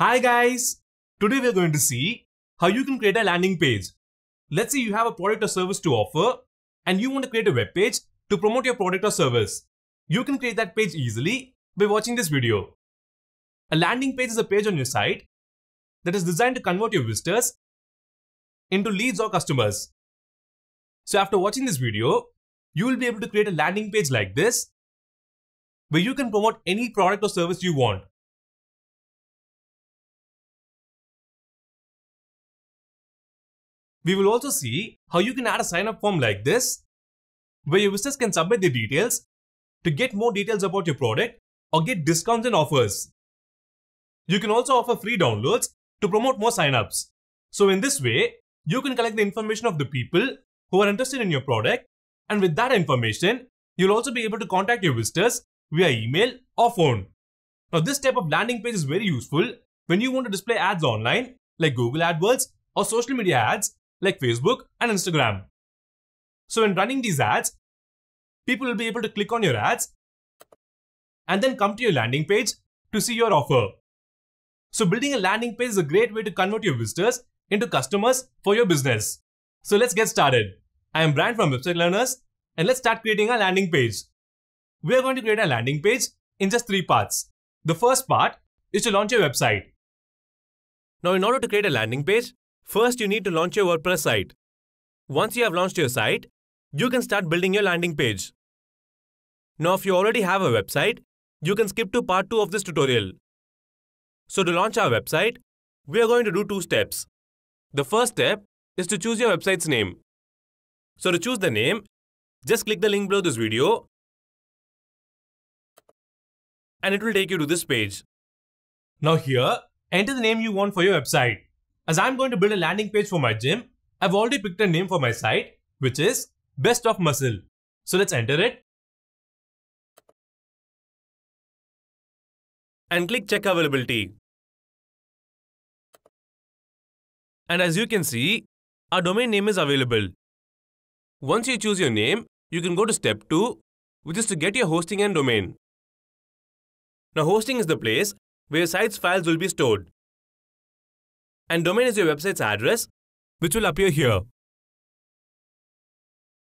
Hi guys! Today we're going to see how you can create a landing page. Let's say you have a product or service to offer and you want to create a web page to promote your product or service. You can create that page easily by watching this video. A landing page is a page on your site that is designed to convert your visitors into leads or customers. So after watching this video, you will be able to create a landing page like this where you can promote any product or service you want. We will also see how you can add a sign-up form like this, where your visitors can submit their details to get more details about your product or get discounts and offers. You can also offer free downloads to promote more signups. So in this way, you can collect the information of the people who are interested in your product and with that information, you'll also be able to contact your visitors via email or phone. Now this type of landing page is very useful when you want to display ads online like Google AdWords or social media ads like Facebook and Instagram. So in running these ads, people will be able to click on your ads and then come to your landing page to see your offer. So building a landing page is a great way to convert your visitors into customers for your business. So let's get started. I am Brian from Website Learners and let's start creating our landing page. We are going to create a landing page in just three parts. The first part is to launch your website. Now in order to create a landing page, First, you need to launch your WordPress site. Once you have launched your site, you can start building your landing page. Now, if you already have a website, you can skip to part 2 of this tutorial. So to launch our website, we are going to do two steps. The first step is to choose your website's name. So to choose the name, just click the link below this video and it will take you to this page. Now here, enter the name you want for your website. As I'm going to build a landing page for my gym, I've already picked a name for my site, which is Best of Muscle. So let's enter it. And click Check Availability. And as you can see, our domain name is available. Once you choose your name, you can go to step 2, which is to get your hosting and domain. Now hosting is the place where your site's files will be stored and domain is your website's address, which will appear here.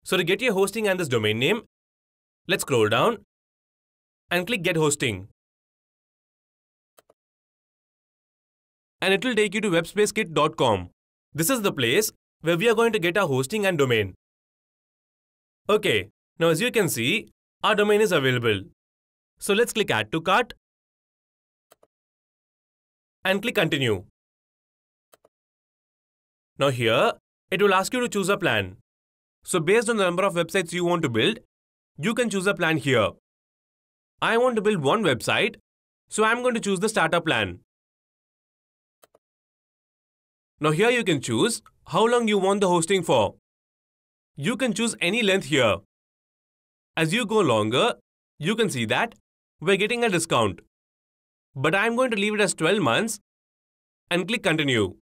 So to get your hosting and this domain name, let's scroll down and click get hosting. And it will take you to webspacekit.com. This is the place where we are going to get our hosting and domain. Okay, now as you can see, our domain is available. So let's click add to cart and click continue. Now here, it will ask you to choose a plan. So based on the number of websites you want to build, you can choose a plan here. I want to build one website, so I'm going to choose the starter plan. Now here you can choose how long you want the hosting for. You can choose any length here. As you go longer, you can see that we're getting a discount. But I'm going to leave it as 12 months and click continue.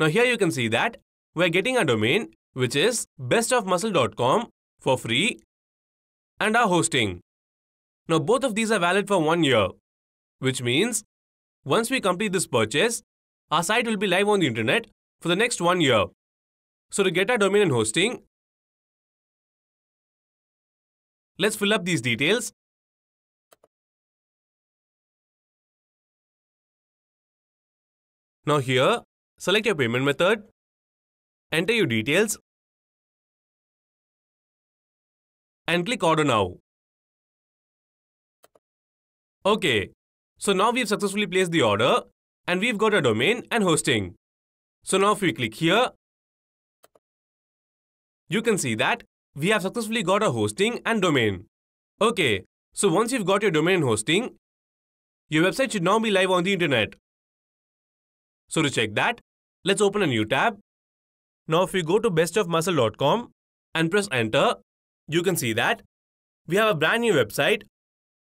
Now here you can see that we're getting a domain which is bestofmuscle.com for free and our hosting. Now both of these are valid for one year, which means once we complete this purchase, our site will be live on the internet for the next one year. So to get our domain and hosting, let's fill up these details Now here, Select your payment method. Enter your details. And click order now. Okay. So now we've successfully placed the order and we've got a domain and hosting. So now if we click here, you can see that we have successfully got a hosting and domain. Okay, so once you've got your domain and hosting, your website should now be live on the internet. So to check that, Let's open a new tab. Now if we go to bestofmuscle.com and press enter, you can see that we have a brand new website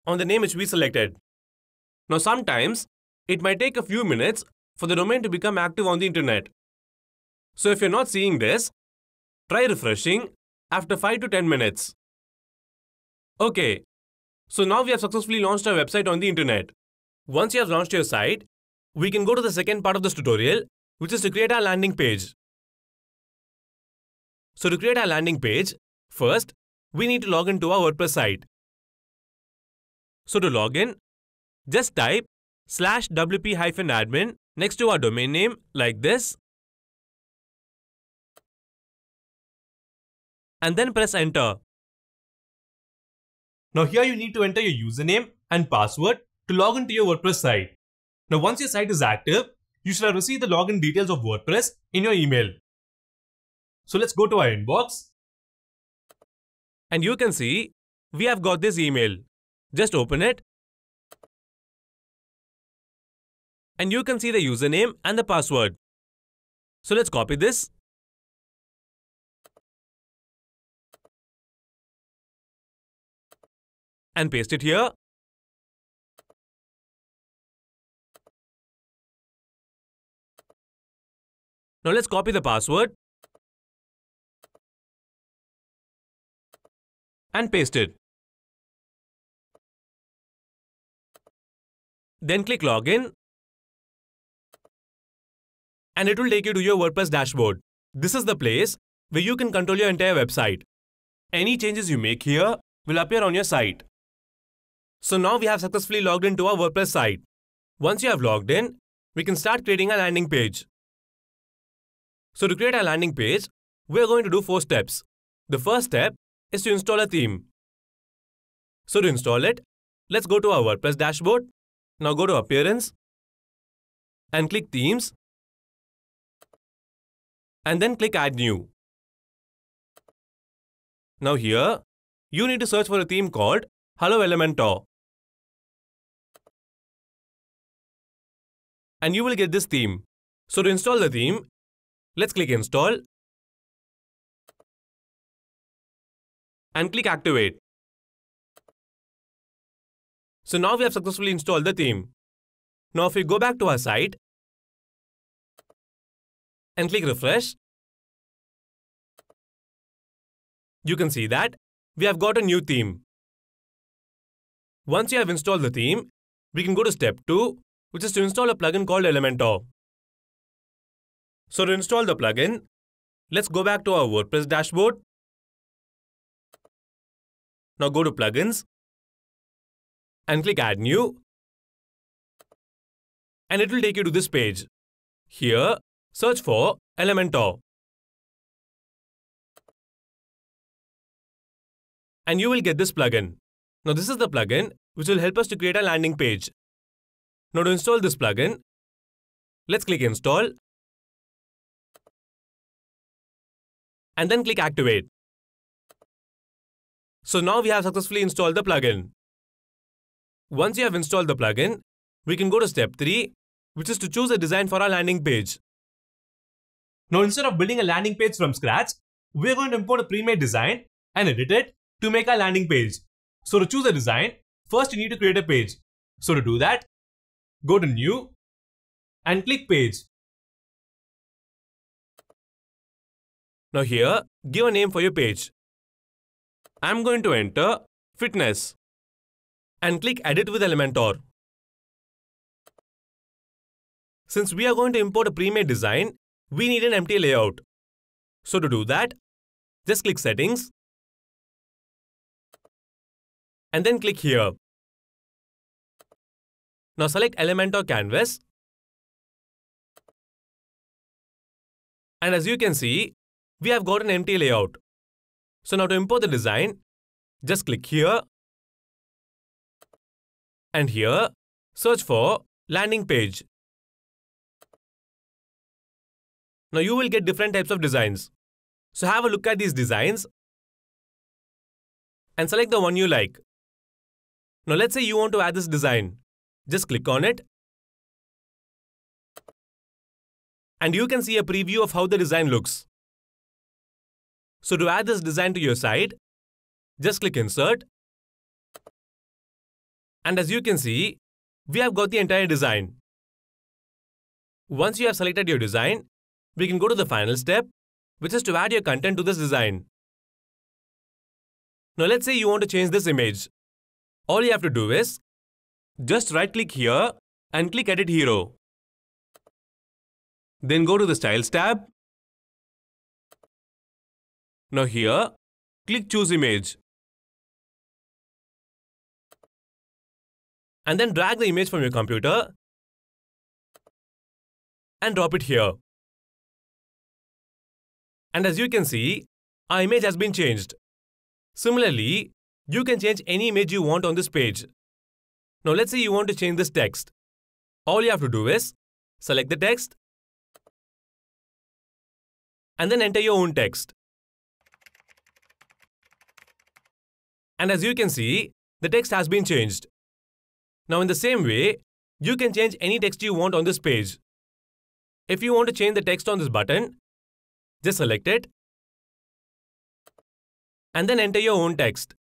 on the name which we selected. Now sometimes it might take a few minutes for the domain to become active on the internet. So if you're not seeing this, try refreshing after 5 to 10 minutes. Okay, so now we have successfully launched our website on the internet. Once you have launched your site, we can go to the second part of this tutorial which is to create our landing page. So to create our landing page, first, we need to log into our WordPress site. So to log in, just type slash wp-admin next to our domain name like this and then press enter. Now here you need to enter your username and password to log into your WordPress site. Now once your site is active, you shall receive the login details of WordPress in your email. So let's go to our inbox. And you can see, we have got this email. Just open it. And you can see the username and the password. So let's copy this. And paste it here. Now let's copy the password and paste it. Then click login and it will take you to your WordPress dashboard. This is the place where you can control your entire website. Any changes you make here will appear on your site. So now we have successfully logged into our WordPress site. Once you have logged in, we can start creating a landing page. So to create our landing page, we are going to do four steps. The first step is to install a theme. So to install it, let's go to our WordPress dashboard. Now go to Appearance and click Themes and then click Add New. Now here, you need to search for a theme called Hello Elementor. And you will get this theme. So to install the theme, Let's click install and click activate. So now we have successfully installed the theme. Now if we go back to our site and click refresh, you can see that we have got a new theme. Once you have installed the theme, we can go to step 2, which is to install a plugin called Elementor. So to install the plugin, let's go back to our WordPress dashboard. Now go to Plugins and click Add New. And it will take you to this page. Here, search for Elementor. And you will get this plugin. Now this is the plugin which will help us to create a landing page. Now to install this plugin, let's click Install and then click Activate. So now we have successfully installed the plugin. Once you have installed the plugin, we can go to step 3, which is to choose a design for our landing page. Now instead of building a landing page from scratch, we're going to import a pre-made design and edit it to make our landing page. So to choose a design, first you need to create a page. So to do that, go to New and click Page. Now here, give a name for your page. I'm going to enter fitness and click edit with Elementor. Since we are going to import a pre-made design, we need an empty layout. So to do that, just click settings and then click here. Now select Elementor canvas and as you can see, we have got an empty layout. So now to import the design, just click here and here, search for landing page. Now you will get different types of designs. So have a look at these designs and select the one you like. Now let's say you want to add this design. Just click on it and you can see a preview of how the design looks. So to add this design to your site, just click Insert. And as you can see, we have got the entire design. Once you have selected your design, we can go to the final step, which is to add your content to this design. Now let's say you want to change this image. All you have to do is, just right click here and click Edit Hero. Then go to the Styles tab now here, click choose image. And then drag the image from your computer and drop it here. And as you can see, our image has been changed. Similarly, you can change any image you want on this page. Now let's say you want to change this text. All you have to do is select the text and then enter your own text. And as you can see, the text has been changed. Now in the same way, you can change any text you want on this page. If you want to change the text on this button, just select it and then enter your own text.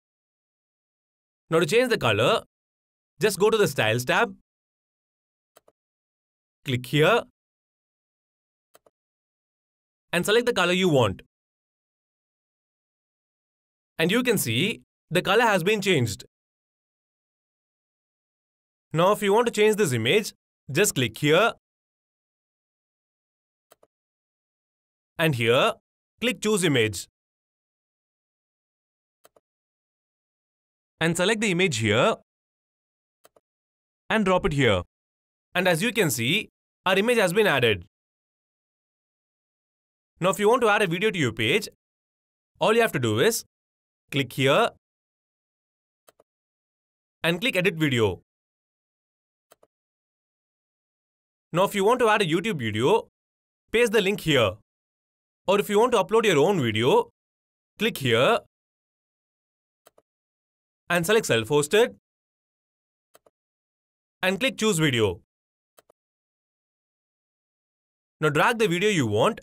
Now to change the color, just go to the Styles tab, click here and select the color you want. And you can see the color has been changed. Now if you want to change this image, just click here and here click choose image and select the image here and drop it here. And as you can see, our image has been added. Now if you want to add a video to your page, all you have to do is click here and click edit video. Now if you want to add a YouTube video, paste the link here. Or if you want to upload your own video, click here and select self-hosted and click choose video. Now drag the video you want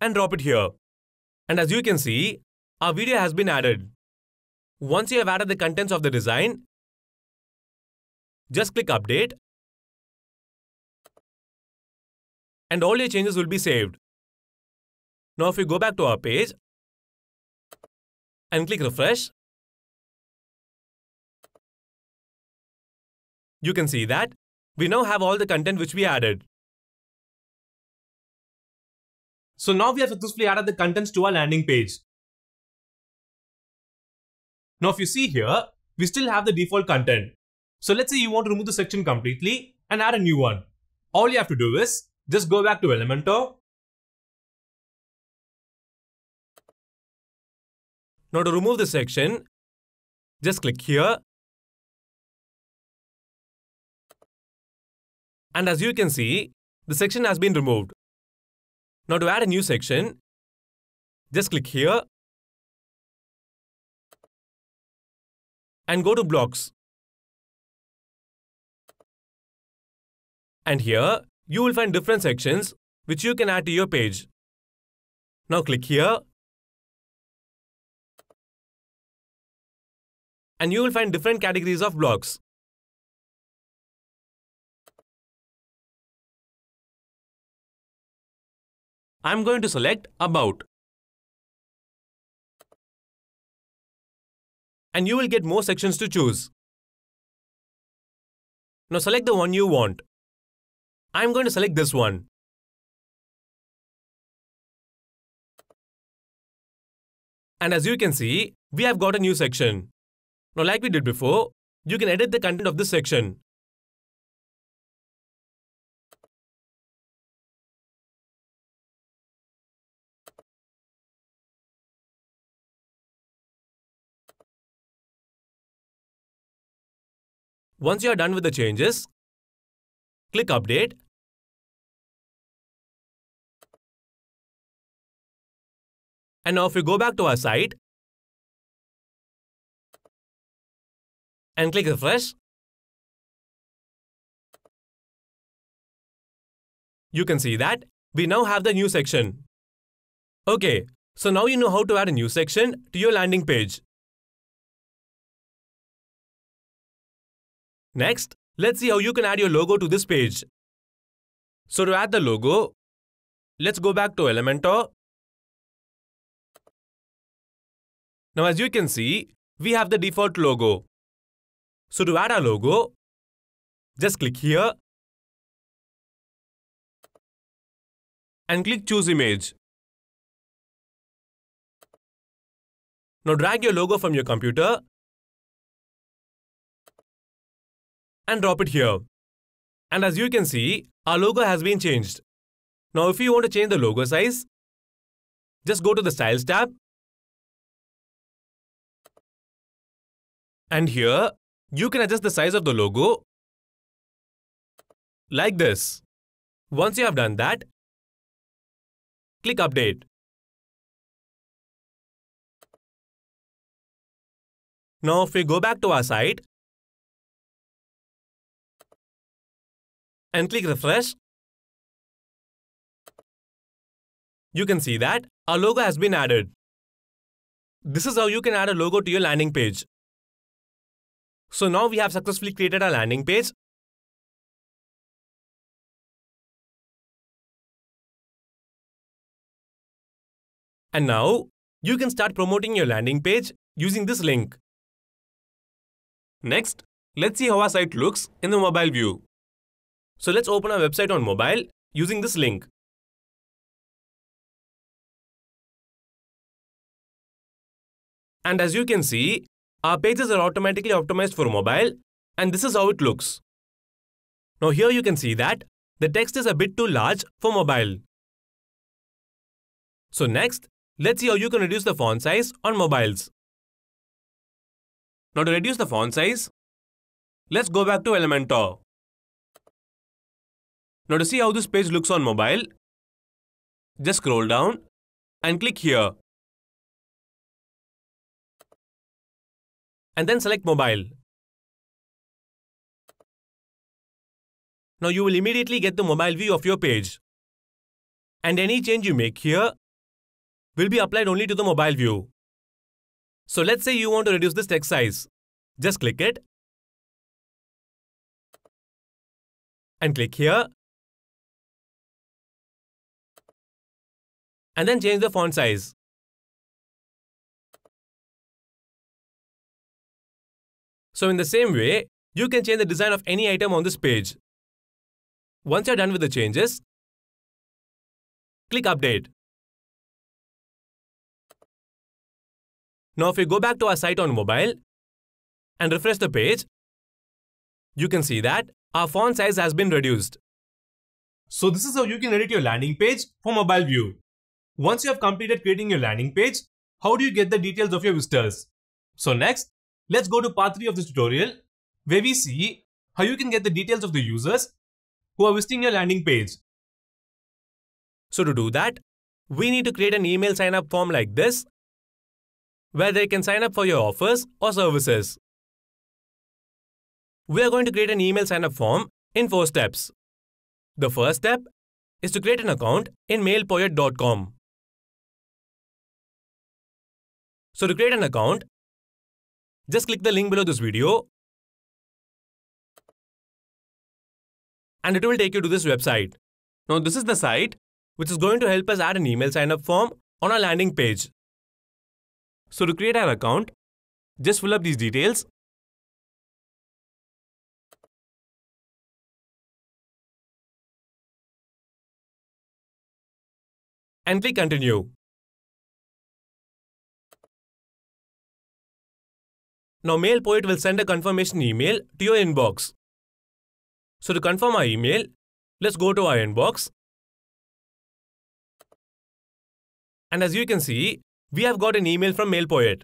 and drop it here. And as you can see, our video has been added. Once you have added the contents of the design, just click Update and all your changes will be saved. Now if we go back to our page and click Refresh, you can see that we now have all the content which we added. So now we have successfully added the contents to our landing page. Now if you see here, we still have the default content. So let's say you want to remove the section completely and add a new one. All you have to do is just go back to Elementor. Now to remove the section, just click here. And as you can see, the section has been removed. Now to add a new section, just click here and go to blocks. And here, you will find different sections which you can add to your page. Now click here and you will find different categories of blocks. I'm going to select About. and you will get more sections to choose. Now select the one you want. I'm going to select this one. And as you can see, we have got a new section. Now like we did before, you can edit the content of this section. Once you are done with the changes, click Update. And now if we go back to our site and click Refresh, you can see that we now have the new section. Okay, so now you know how to add a new section to your landing page. Next, let's see how you can add your logo to this page. So to add the logo, let's go back to Elementor. Now as you can see, we have the default logo. So to add our logo, just click here and click choose image. Now drag your logo from your computer and drop it here. And as you can see, our logo has been changed. Now if you want to change the logo size, just go to the Styles tab. And here, you can adjust the size of the logo like this. Once you have done that, click Update. Now if we go back to our site, and click refresh, you can see that a logo has been added. This is how you can add a logo to your landing page. So now we have successfully created our landing page. And now you can start promoting your landing page using this link. Next, let's see how our site looks in the mobile view. So let's open our website on mobile using this link. And as you can see, our pages are automatically optimized for mobile and this is how it looks. Now here you can see that the text is a bit too large for mobile. So next, let's see how you can reduce the font size on mobiles. Now to reduce the font size, let's go back to Elementor. Now to see how this page looks on mobile, just scroll down and click here. And then select mobile. Now you will immediately get the mobile view of your page. And any change you make here will be applied only to the mobile view. So let's say you want to reduce this text size. Just click it and click here and then change the font size. So in the same way, you can change the design of any item on this page. Once you're done with the changes, click Update. Now if we go back to our site on mobile and refresh the page, you can see that our font size has been reduced. So this is how you can edit your landing page for mobile view. Once you have completed creating your landing page, how do you get the details of your visitors? So next, let's go to part 3 of this tutorial where we see how you can get the details of the users who are visiting your landing page. So to do that, we need to create an email sign up form like this where they can sign up for your offers or services. We are going to create an email sign up form in four steps. The first step is to create an account in mailpoet.com. So to create an account, just click the link below this video and it will take you to this website. Now this is the site which is going to help us add an email sign up form on our landing page. So to create an account, just fill up these details. And click continue. Now MailPoet will send a confirmation email to your inbox. So to confirm our email, let's go to our inbox. And as you can see, we have got an email from MailPoet.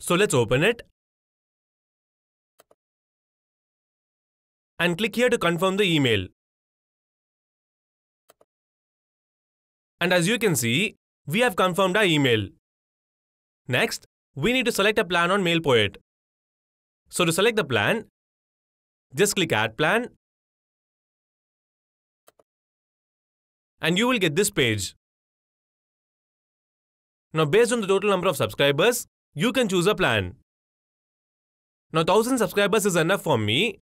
So let's open it. And click here to confirm the email. And as you can see, we have confirmed our email. Next, we need to select a plan on MailPoet. So to select the plan, just click Add Plan and you will get this page. Now based on the total number of subscribers, you can choose a plan. Now 1000 subscribers is enough for me,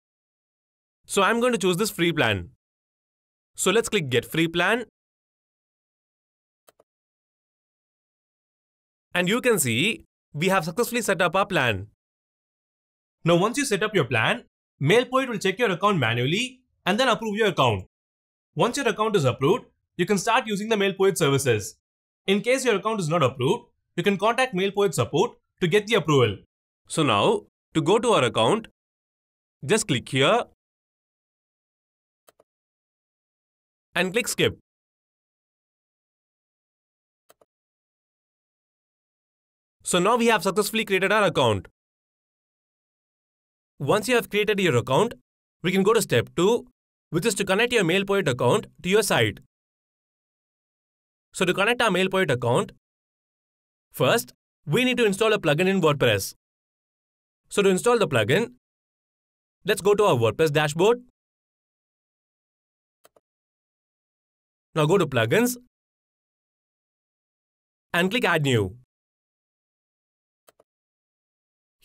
so I'm going to choose this free plan. So let's click Get Free Plan and you can see we have successfully set up our plan. Now once you set up your plan, MailPoet will check your account manually and then approve your account. Once your account is approved, you can start using the MailPoet services. In case your account is not approved, you can contact MailPoet support to get the approval. So now, to go to our account, just click here and click skip. So now we have successfully created our account. Once you have created your account, we can go to step 2, which is to connect your MailPoet account to your site. So to connect our MailPoet account, first, we need to install a plugin in WordPress. So to install the plugin, let's go to our WordPress dashboard. Now go to Plugins and click Add New.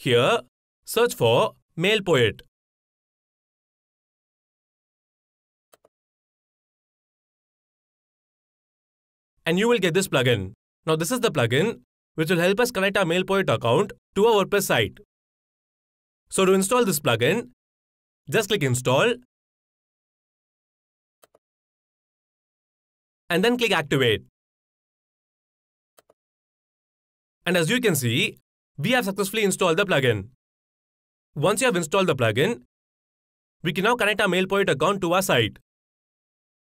Here, search for male poet. And you will get this plugin. Now this is the plugin which will help us connect our Mailpoet account to our WordPress site. So to install this plugin, just click install and then click activate. And as you can see, we have successfully installed the plugin. Once you have installed the plugin, we can now connect our MailPoet account to our site.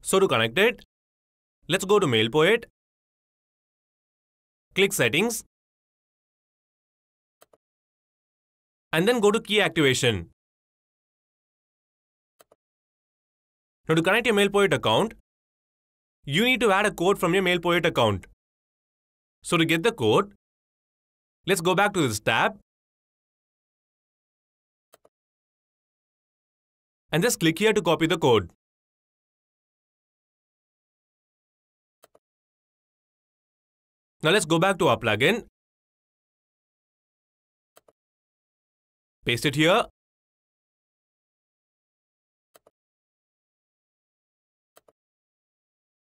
So to connect it, let's go to MailPoet, click Settings, and then go to Key Activation. Now to connect your MailPoet account, you need to add a code from your MailPoet account. So to get the code, Let's go back to this tab and just click here to copy the code. Now let's go back to our plugin. Paste it here.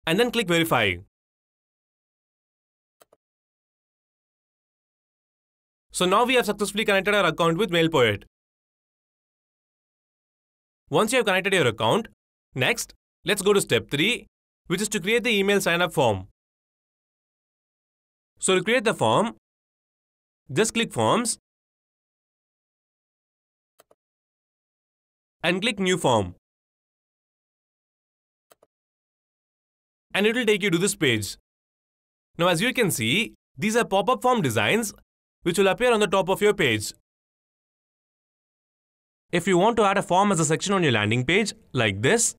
And then click verify. So now we have successfully connected our account with MailPoet. Once you have connected your account, next, let's go to step 3, which is to create the email signup form. So to create the form, just click Forms and click New Form. And it will take you to this page. Now as you can see, these are pop-up form designs which will appear on the top of your page. If you want to add a form as a section on your landing page, like this,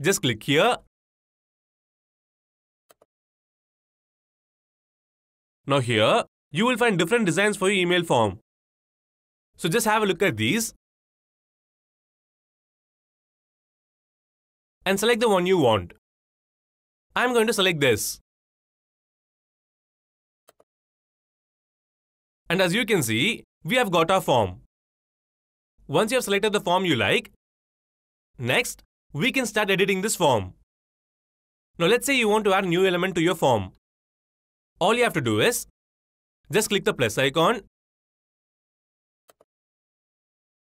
just click here. Now here, you will find different designs for your email form. So just have a look at these and select the one you want. I'm going to select this. And as you can see, we have got our form. Once you have selected the form you like, next, we can start editing this form. Now let's say you want to add a new element to your form. All you have to do is, just click the plus icon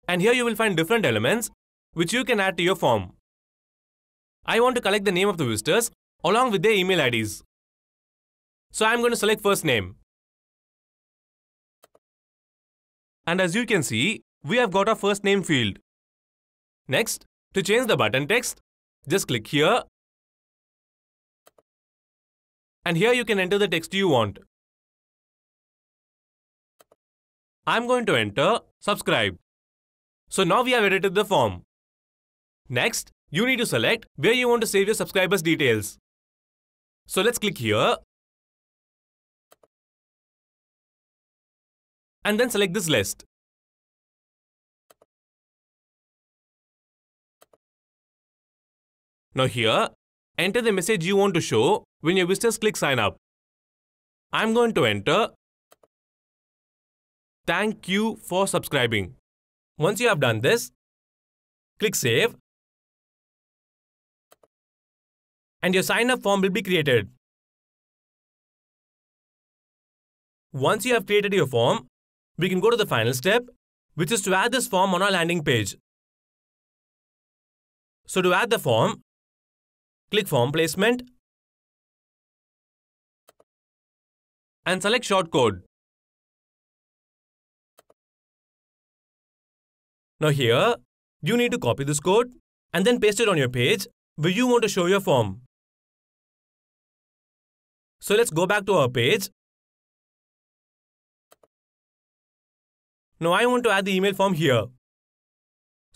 and here you will find different elements which you can add to your form. I want to collect the name of the visitors along with their email IDs. So I'm going to select first name. And as you can see, we have got our first name field. Next, to change the button text, just click here. And here you can enter the text you want. I'm going to enter subscribe. So now we have edited the form. Next, you need to select where you want to save your subscribers details. So let's click here and then select this list. Now here, enter the message you want to show when your visitors click sign up. I'm going to enter Thank you for subscribing. Once you have done this, click save and your sign up form will be created. Once you have created your form, we can go to the final step, which is to add this form on our landing page. So to add the form, click Form Placement and select Shortcode. Now here, you need to copy this code and then paste it on your page where you want to show your form. So let's go back to our page Now I want to add the email form here.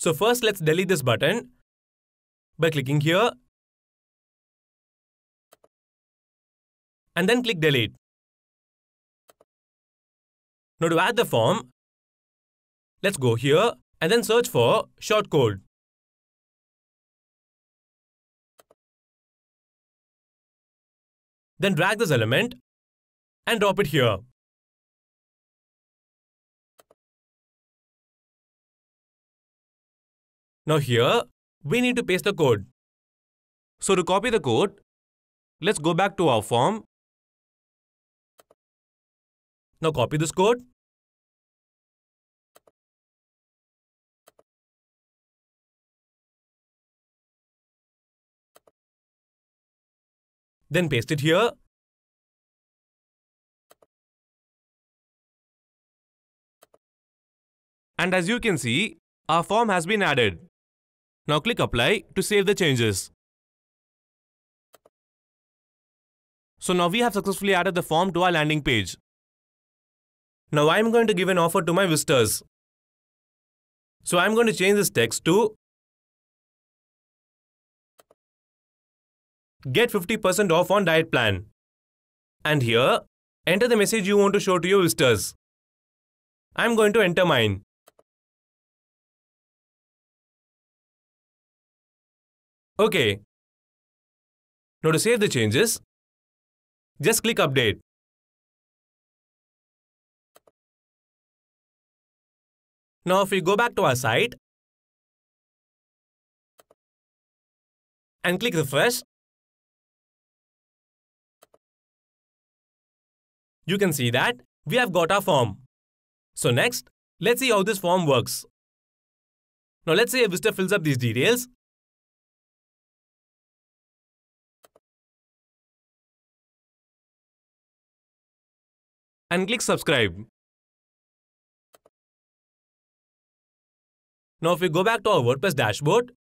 So first let's delete this button by clicking here and then click delete. Now to add the form, let's go here and then search for short code. Then drag this element and drop it here. Now here, we need to paste the code. So to copy the code, let's go back to our form. Now copy this code. Then paste it here. And as you can see, our form has been added. Now click Apply to save the changes. So now we have successfully added the form to our landing page. Now I'm going to give an offer to my visitors. So I'm going to change this text to Get 50% off on diet plan. And here, enter the message you want to show to your visitors. I'm going to enter mine. OK. Now to save the changes, just click Update. Now if we go back to our site and click Refresh, you can see that we have got our form. So next, let's see how this form works. Now let's say a visitor fills up these details and click subscribe. Now if we go back to our WordPress dashboard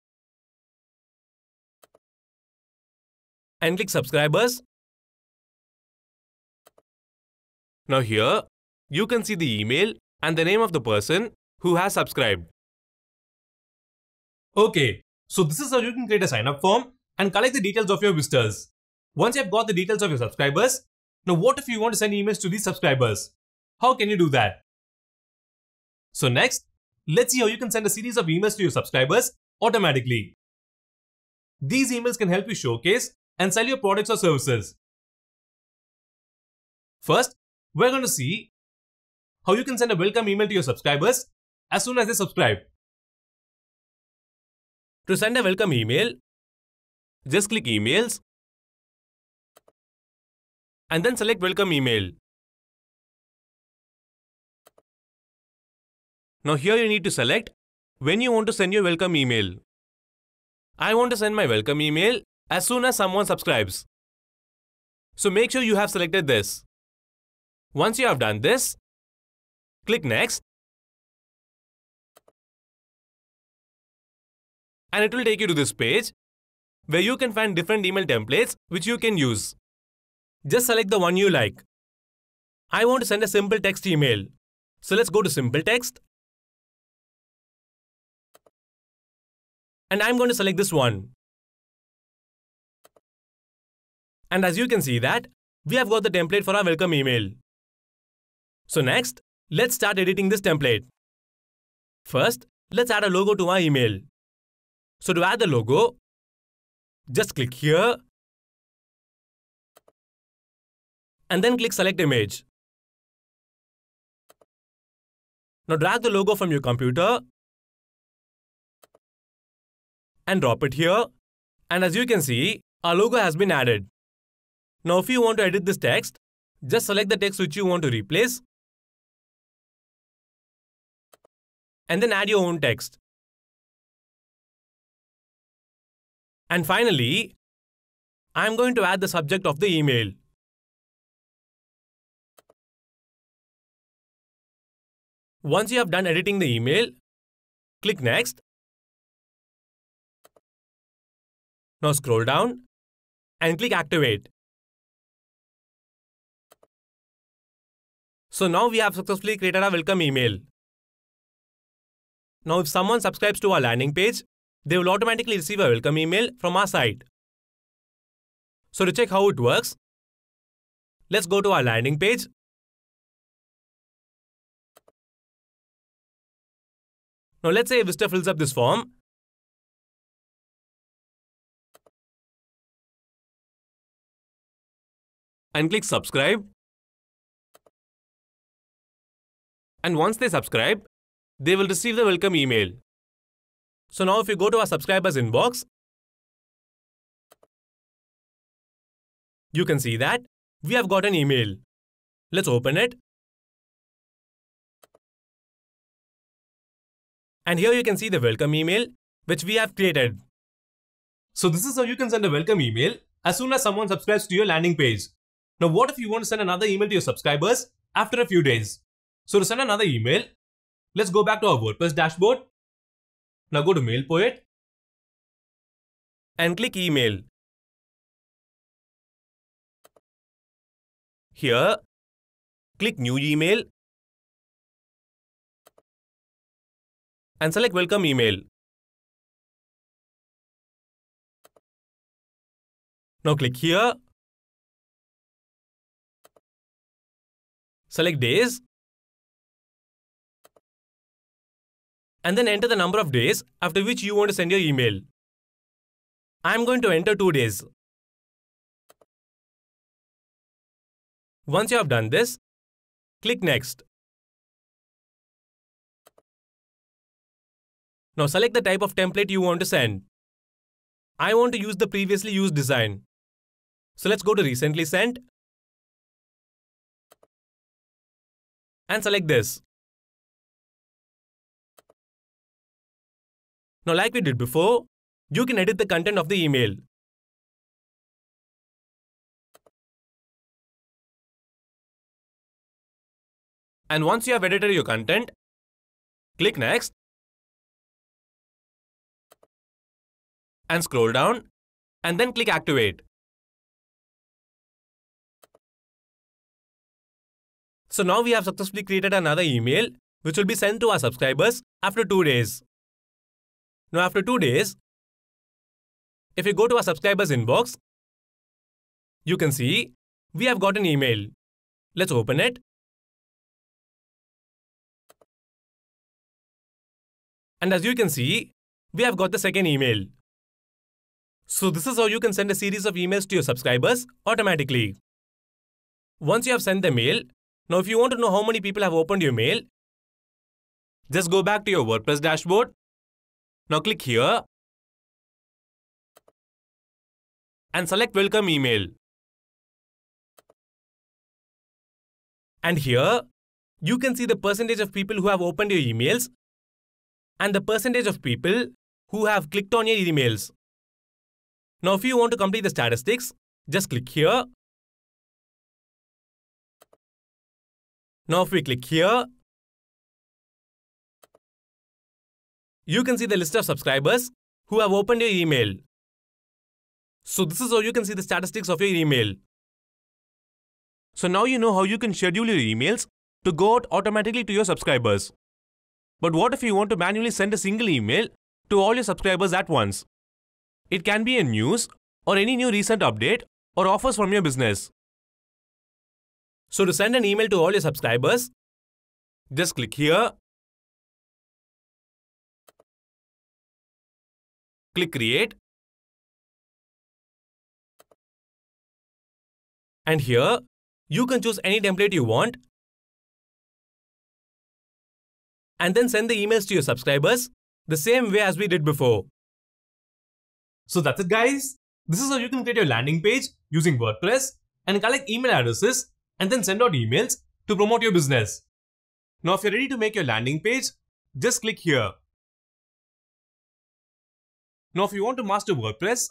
and click subscribers, now here you can see the email and the name of the person who has subscribed. Okay, so this is how you can create a sign up form and collect the details of your visitors. Once you've got the details of your subscribers, now what if you want to send emails to these subscribers? How can you do that? So next, let's see how you can send a series of emails to your subscribers automatically. These emails can help you showcase and sell your products or services. First, we're going to see how you can send a welcome email to your subscribers as soon as they subscribe. To send a welcome email, just click Emails and then select welcome email. Now here you need to select when you want to send your welcome email. I want to send my welcome email as soon as someone subscribes. So make sure you have selected this. Once you have done this, click next and it will take you to this page where you can find different email templates which you can use. Just select the one you like. I want to send a simple text email. So let's go to simple text. And I'm going to select this one. And as you can see that, we have got the template for our welcome email. So next, let's start editing this template. First, let's add a logo to our email. So to add the logo, just click here and then click Select Image. Now drag the logo from your computer and drop it here. And as you can see, our logo has been added. Now if you want to edit this text, just select the text which you want to replace and then add your own text. And finally, I am going to add the subject of the email. Once you have done editing the email, click Next. Now scroll down and click Activate. So now we have successfully created a welcome email. Now if someone subscribes to our landing page, they will automatically receive a welcome email from our site. So to check how it works, let's go to our landing page Now let's say Vista fills up this form. And click subscribe. And once they subscribe, they will receive the welcome email. So now if you go to our subscribers inbox, you can see that we have got an email. Let's open it. And here you can see the welcome email, which we have created. So this is how you can send a welcome email as soon as someone subscribes to your landing page. Now what if you want to send another email to your subscribers after a few days? So to send another email, let's go back to our WordPress dashboard. Now go to MailPoet and click email. Here, click new email and select Welcome Email. Now click here. Select days. And then enter the number of days after which you want to send your email. I'm going to enter 2 days. Once you have done this, click Next. Now select the type of template you want to send. I want to use the previously used design. So let's go to recently sent and select this. Now like we did before, you can edit the content of the email. And once you have edited your content, click next and scroll down and then click activate. So now we have successfully created another email which will be sent to our subscribers after 2 days. Now after 2 days, if you go to our subscribers inbox, you can see we have got an email. Let's open it. And as you can see, we have got the second email. So this is how you can send a series of emails to your subscribers automatically. Once you have sent the mail, now if you want to know how many people have opened your mail, just go back to your WordPress dashboard. Now click here and select welcome email. And here, you can see the percentage of people who have opened your emails and the percentage of people who have clicked on your emails. Now, if you want to complete the statistics, just click here. Now, if we click here, you can see the list of subscribers who have opened your email. So this is how you can see the statistics of your email. So now you know how you can schedule your emails to go out automatically to your subscribers. But what if you want to manually send a single email to all your subscribers at once? It can be a news or any new recent update or offers from your business. So to send an email to all your subscribers, just click here. Click create. And here, you can choose any template you want and then send the emails to your subscribers the same way as we did before. So that's it guys. This is how you can create your landing page using WordPress and collect email addresses and then send out emails to promote your business. Now if you're ready to make your landing page, just click here. Now if you want to master WordPress,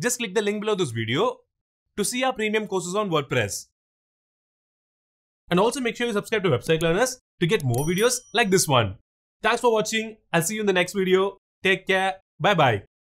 just click the link below this video to see our premium courses on WordPress. And also make sure you subscribe to Website Learners to get more videos like this one. Thanks for watching. I'll see you in the next video. Take care. Bye bye.